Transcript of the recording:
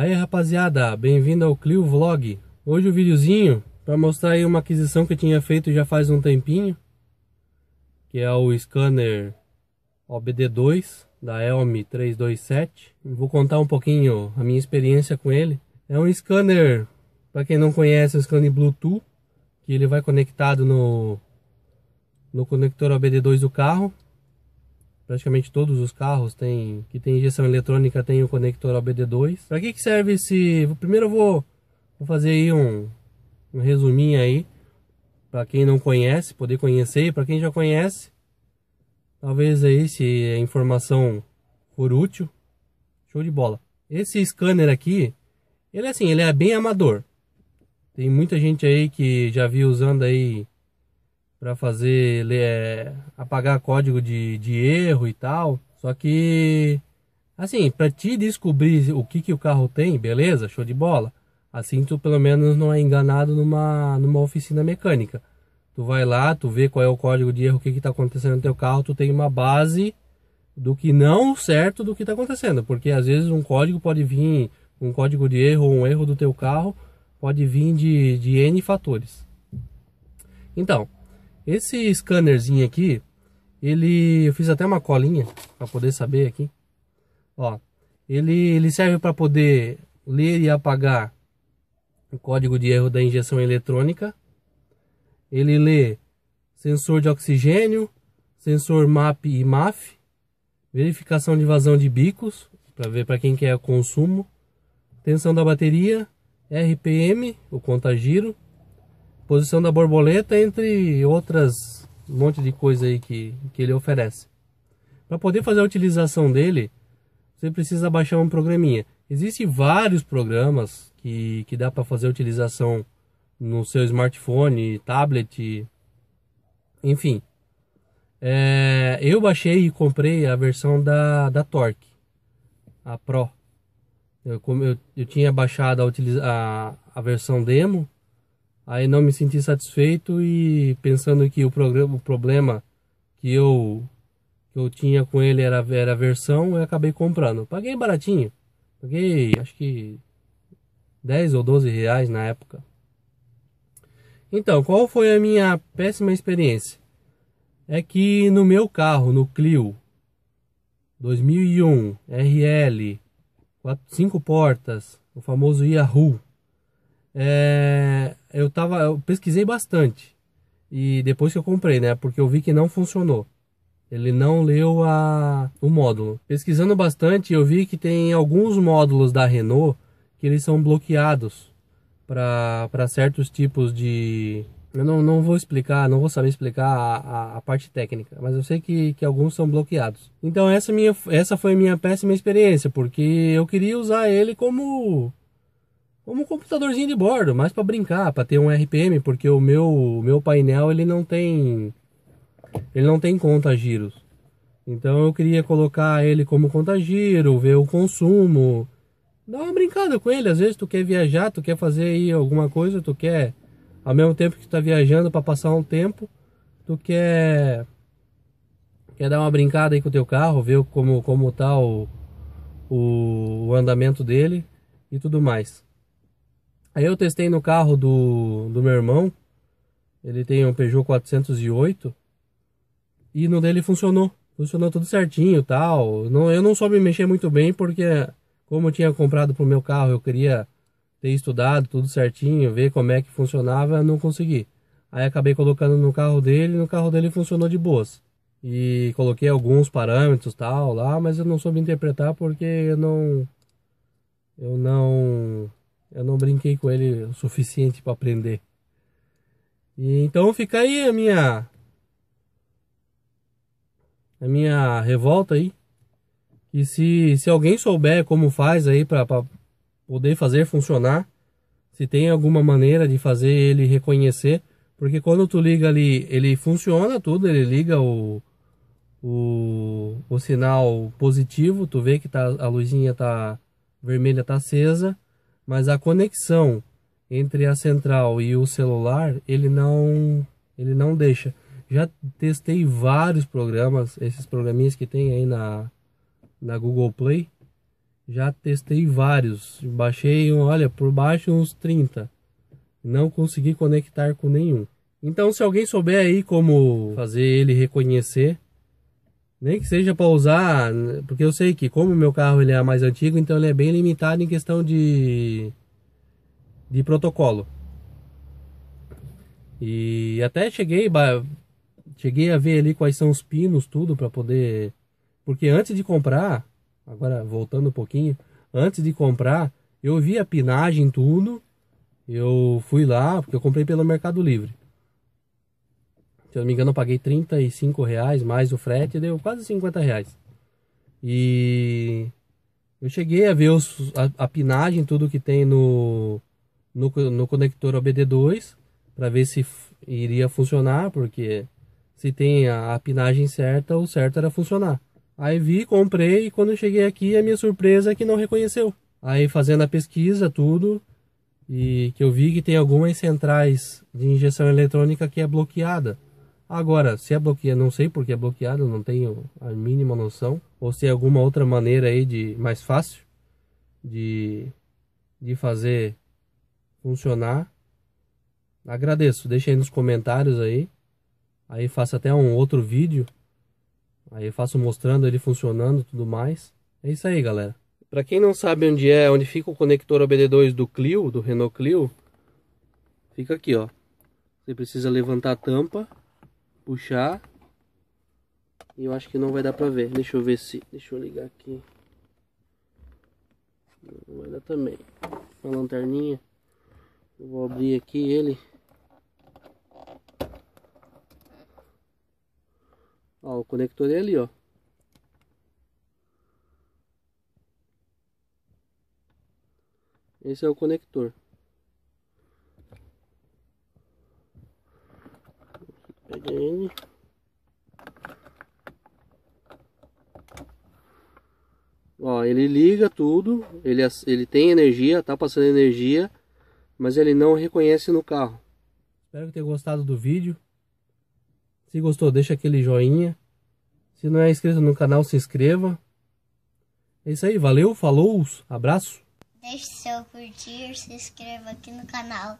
Aí rapaziada, bem-vindo ao Clio Vlog Hoje o videozinho para mostrar aí uma aquisição que eu tinha feito já faz um tempinho Que é o scanner OBD2 da Elmi 327 Vou contar um pouquinho a minha experiência com ele É um scanner, para quem não conhece, é um scanner Bluetooth Que ele vai conectado no, no conector OBD2 do carro praticamente todos os carros têm, que tem injeção eletrônica tem o conector ABD2. Para que, que serve esse... Primeiro eu vou, vou fazer aí um, um resuminho aí, para quem não conhece, poder conhecer, e para quem já conhece, talvez aí se a informação for útil, show de bola. Esse scanner aqui, ele é assim, ele é bem amador. Tem muita gente aí que já vi usando aí para fazer é, apagar código de, de erro e tal. Só que assim, para te descobrir o que que o carro tem, beleza? Show de bola. Assim tu pelo menos não é enganado numa numa oficina mecânica. Tu vai lá, tu vê qual é o código de erro, o que que tá acontecendo no teu carro, tu tem uma base do que não certo do que está acontecendo, porque às vezes um código pode vir, um código de erro, ou um erro do teu carro pode vir de, de N fatores. Então, esse scannerzinho aqui, ele, eu fiz até uma colinha para poder saber aqui. Ó, ele, ele serve para poder ler e apagar o código de erro da injeção eletrônica. Ele lê sensor de oxigênio, sensor MAP e MAF, verificação de vazão de bicos, para ver para quem que é o consumo, tensão da bateria, RPM, o contagiro, Posição da borboleta, entre outras um monte de coisa aí que, que ele oferece. Para poder fazer a utilização dele, você precisa baixar um programinha. Existem vários programas que, que dá para fazer a utilização no seu smartphone, tablet, enfim. É, eu baixei e comprei a versão da, da Torque, a Pro. Eu, eu, eu tinha baixado a, a, a versão demo aí não me senti satisfeito e pensando que o, programa, o problema que eu, que eu tinha com ele era, era a versão, eu acabei comprando. Paguei baratinho, paguei acho que 10 ou 12 reais na época. Então, qual foi a minha péssima experiência? É que no meu carro, no Clio 2001 RL, 5 portas, o famoso Yahoo, é, eu tava, eu pesquisei bastante e depois que eu comprei, né? Porque eu vi que não funcionou. Ele não leu a, o módulo. Pesquisando bastante, eu vi que tem alguns módulos da Renault que eles são bloqueados para certos tipos de. Eu não, não vou explicar, não vou saber explicar a, a, a, parte técnica, mas eu sei que, que alguns são bloqueados. Então essa, minha, essa foi a minha péssima experiência, porque eu queria usar ele como como um computadorzinho de bordo, mais para brincar, para ter um RPM, porque o meu, meu painel ele não tem ele não tem conta giros. Então eu queria colocar ele como conta giro, ver o consumo, dar uma brincada com ele. Às vezes tu quer viajar, tu quer fazer aí alguma coisa, tu quer ao mesmo tempo que tu tá viajando para passar um tempo, tu quer quer dar uma brincada aí com o teu carro, ver como como tá o, o, o andamento dele e tudo mais. Aí eu testei no carro do, do meu irmão. Ele tem um Peugeot 408. E no dele funcionou. Funcionou tudo certinho tal. Não, eu não soube mexer muito bem porque, como eu tinha comprado pro meu carro, eu queria ter estudado tudo certinho, ver como é que funcionava, não consegui. Aí acabei colocando no carro dele, no carro dele funcionou de boas. E coloquei alguns parâmetros tal lá, mas eu não soube interpretar porque eu não eu não eu não brinquei com ele o suficiente para aprender. E então fica aí a minha a minha revolta aí. E se, se alguém souber como faz aí para poder fazer funcionar, se tem alguma maneira de fazer ele reconhecer, porque quando tu liga ali, ele funciona tudo, ele liga o, o, o sinal positivo, tu vê que tá, a luzinha tá vermelha, tá acesa, mas a conexão entre a central e o celular ele não ele não deixa já testei vários programas esses programinhas que tem aí na na Google Play já testei vários baixei um olha por baixo uns 30 não consegui conectar com nenhum então se alguém souber aí como fazer ele reconhecer nem que seja para usar, porque eu sei que como o meu carro ele é mais antigo, então ele é bem limitado em questão de de protocolo. E até cheguei, cheguei a ver ali quais são os pinos, tudo para poder, porque antes de comprar, agora voltando um pouquinho, antes de comprar, eu vi a pinagem tudo. Eu fui lá, porque eu comprei pelo Mercado Livre. Se eu não me engano, eu paguei 35 reais mais o frete, deu quase 50 reais. E eu cheguei a ver os, a, a, pinagem, tudo que tem no, no, no conector OBD2, para ver se iria funcionar, porque se tem a, a, pinagem certa, o certo era funcionar. Aí vi, comprei e quando cheguei aqui, a minha surpresa é que não reconheceu. Aí fazendo a pesquisa, tudo, e que eu vi que tem algumas centrais de injeção eletrônica que é bloqueada. Agora, se é bloqueado, não sei porque é bloqueado, não tenho a mínima noção. Ou se é alguma outra maneira aí de mais fácil de, de fazer funcionar. Agradeço, deixa aí nos comentários aí. Aí faço até um outro vídeo. Aí faço mostrando ele funcionando e tudo mais. É isso aí, galera. Para quem não sabe onde é, onde fica o conector OBD2 do Clio, do Renault Clio, fica aqui, ó. Você precisa levantar a tampa puxar. E eu acho que não vai dar pra ver. Deixa eu ver se... Deixa eu ligar aqui. Não vai dar também. Uma lanterninha. Eu vou abrir aqui ele. Ó, o conector é ali, ó. Esse é o conector. Ó, ele liga tudo, ele, ele tem energia, tá passando energia, mas ele não reconhece no carro. Espero que tenha gostado do vídeo. Se gostou, deixa aquele joinha. Se não é inscrito no canal, se inscreva. É isso aí, valeu, falou, abraço. Deixe seu curtir, se inscreva aqui no canal.